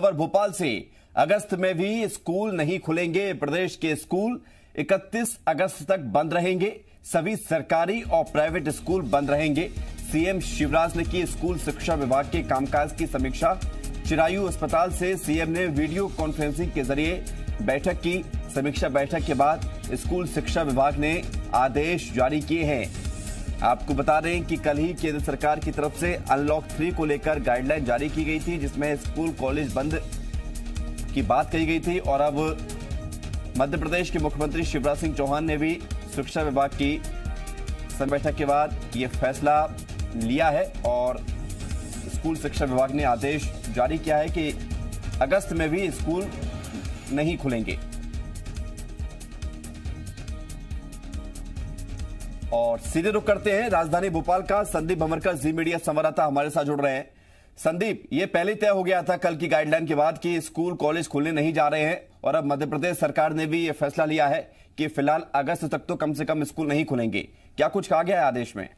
खबर भोपाल से अगस्त में भी स्कूल नहीं खुलेंगे प्रदेश के स्कूल 31 अगस्त तक बंद रहेंगे सभी सरकारी और प्राइवेट स्कूल बंद रहेंगे सीएम शिवराज ने की स्कूल शिक्षा विभाग के कामकाज की समीक्षा चिरायु अस्पताल से सीएम ने वीडियो कॉन्फ्रेंसिंग के जरिए बैठक की समीक्षा बैठक के बाद स्कूल शिक्षा विभाग ने आदेश जारी किए हैं आपको बता दें कि कल ही केंद्र सरकार की तरफ से अनलॉक थ्री को लेकर गाइडलाइन जारी की गई थी जिसमें स्कूल कॉलेज बंद की बात कही गई थी और अब मध्य प्रदेश के मुख्यमंत्री शिवराज सिंह चौहान ने भी शिक्षा विभाग की बैठक के बाद ये फैसला लिया है और स्कूल शिक्षा विभाग ने आदेश जारी किया है कि अगस्त में भी स्कूल नहीं खुलेंगे और सीधे रुख करते हैं राजधानी भोपाल का संदीप भमरकर जी मीडिया संवाददाता हमारे साथ जुड़ रहे हैं संदीप ये पहले तय हो गया था कल की गाइडलाइन के बाद कि स्कूल कॉलेज खुलने नहीं जा रहे हैं और अब मध्य प्रदेश सरकार ने भी ये फैसला लिया है कि फिलहाल अगस्त तक तो कम से कम स्कूल नहीं खुलेंगे क्या कुछ कहा गया है आदेश में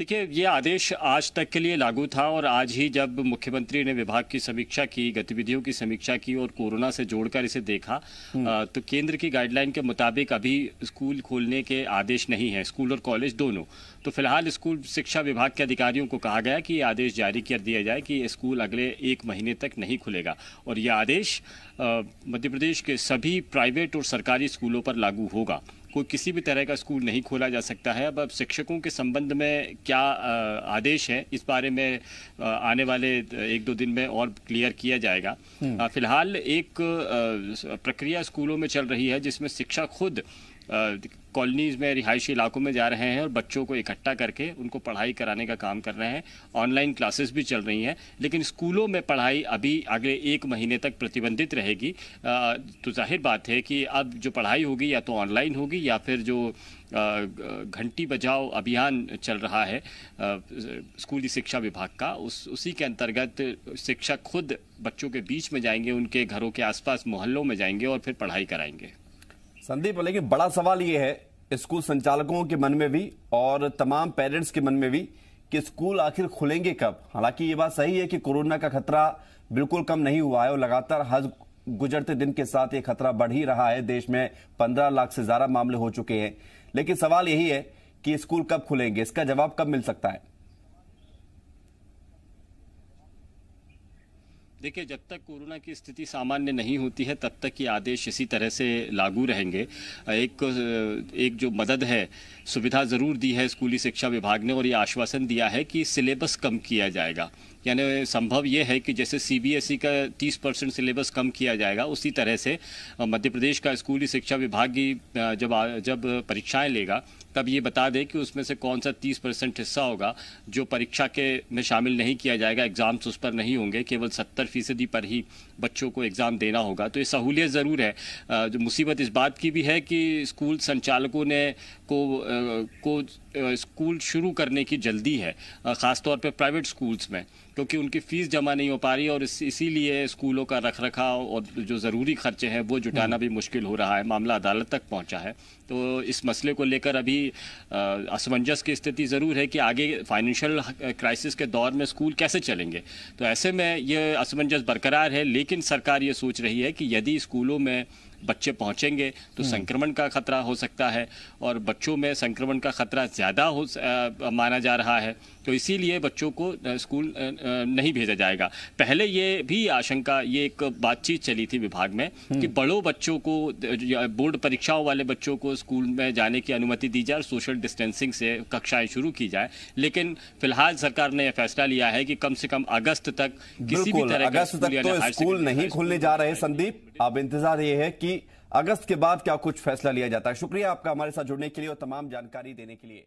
देखिए ये आदेश आज तक के लिए लागू था और आज ही जब मुख्यमंत्री ने विभाग की समीक्षा की गतिविधियों की समीक्षा की और कोरोना से जोड़कर इसे देखा हम्म। तो केंद्र की गाइडलाइन के मुताबिक अभी स्कूल खोलने के आदेश नहीं है स्कूल और कॉलेज दोनों तो फिलहाल स्कूल शिक्षा विभाग के अधिकारियों को कहा गया कि आदेश जारी कर दिया जाए कि स्कूल अगले एक महीने तक नहीं खुलेगा और यह आदेश मध्य प्रदेश के सभी प्राइवेट और सरकारी स्कूलों पर लागू होगा कोई किसी भी तरह का स्कूल नहीं खोला जा सकता है अब अब शिक्षकों के संबंध में क्या आदेश है इस बारे में आने वाले एक दो दिन में और क्लियर किया जाएगा हम्म। फिलहाल एक प्रक्रिया स्कूलों में चल रही है जिसमें शिक्षा खुद कॉलोनीज़ में रिहायशी इलाकों में जा रहे हैं और बच्चों को इकट्ठा करके उनको पढ़ाई कराने का काम कर रहे हैं ऑनलाइन क्लासेस भी चल रही हैं लेकिन स्कूलों में पढ़ाई अभी अगले एक महीने तक प्रतिबंधित रहेगी तो जाहिर बात है कि अब जो पढ़ाई होगी या तो ऑनलाइन होगी या फिर जो घंटी बजाओ अभियान चल रहा है स्कूली शिक्षा विभाग का उस उसी के अंतर्गत शिक्षक खुद बच्चों के बीच में जाएंगे उनके घरों के आसपास मोहल्लों में जाएंगे और फिर पढ़ाई कराएंगे संदीप लेकिन बड़ा सवाल ये है स्कूल संचालकों के मन में भी और तमाम पेरेंट्स के मन में भी कि स्कूल आखिर खुलेंगे कब हालांकि ये बात सही है कि कोरोना का खतरा बिल्कुल कम नहीं हुआ है और लगातार हर गुजरते दिन के साथ ये खतरा बढ़ ही रहा है देश में पंद्रह लाख से ज्यादा मामले हो चुके हैं लेकिन सवाल यही है कि स्कूल कब खुलेंगे इसका जवाब कब मिल सकता है देखिए जब तक कोरोना की स्थिति सामान्य नहीं होती है तब तक ये आदेश इसी तरह से लागू रहेंगे एक एक जो मदद है सुविधा ज़रूर दी है स्कूली शिक्षा विभाग ने और ये आश्वासन दिया है कि सिलेबस कम किया जाएगा यानी संभव ये है कि जैसे सीबीएसई e का 30 परसेंट सिलेबस कम किया जाएगा उसी तरह से मध्य प्रदेश का स्कूली शिक्षा विभाग ही जब जब परीक्षाएं लेगा तब ये बता दें कि उसमें से कौन सा 30 परसेंट हिस्सा होगा जो परीक्षा के में शामिल नहीं किया जाएगा एग्ज़ाम्स उस पर नहीं होंगे केवल 70 फीसदी पर ही बच्चों को एग्ज़ाम देना होगा तो ये सहूलियत ज़रूर है जो मुसीबत इस बात की भी है कि स्कूल संचालकों ने को को स्कूल शुरू करने की जल्दी है ख़ासतौर पे प्राइवेट स्कूल्स में क्योंकि उनकी फ़ीस जमा नहीं हो पा रही और इस इसीलिए स्कूलों का रख रखाव और जो ज़रूरी खर्चे हैं वो जुटाना हम्म। भी मुश्किल हो रहा है मामला अदालत तक पहुंचा है तो इस मसले को लेकर अभी असमंजस की स्थिति ज़रूर है कि आगे फाइनेंशियल क्राइसिस के दौर में स्कूल कैसे चलेंगे तो ऐसे में ये असमंजस बरकरार है लेकिन सरकार ये सोच रही है कि यदि स्कूलों में बच्चे पहुंचेंगे तो हम्म। संक्रमण का खतरा हो सकता है और बच्चों में संक्रमण का खतरा ज़्यादा हो आ, माना जा रहा है तो इसीलिए बच्चों को स्कूल नहीं भेजा जाएगा पहले ये भी आशंका ये एक बातचीत चली थी विभाग में कि हम्म। बड़ों बच्चों को बोर्ड परीक्षाओं वाले बच्चों को स्कूल में जाने की अनुमति दी जाए और सोशल डिस्टेंसिंग से कक्षाएं शुरू की जाए लेकिन फिलहाल सरकार ने यह फैसला लिया है कि कम से कम अगस्त तक किसी भी तरह अगस्त तक तो स्कूल नहीं खुलने जा रहे संदीप अब इंतजार ये है कि अगस्त के बाद क्या कुछ फैसला लिया जाता है शुक्रिया आपका हमारे साथ जुड़ने के लिए और तमाम जानकारी देने के लिए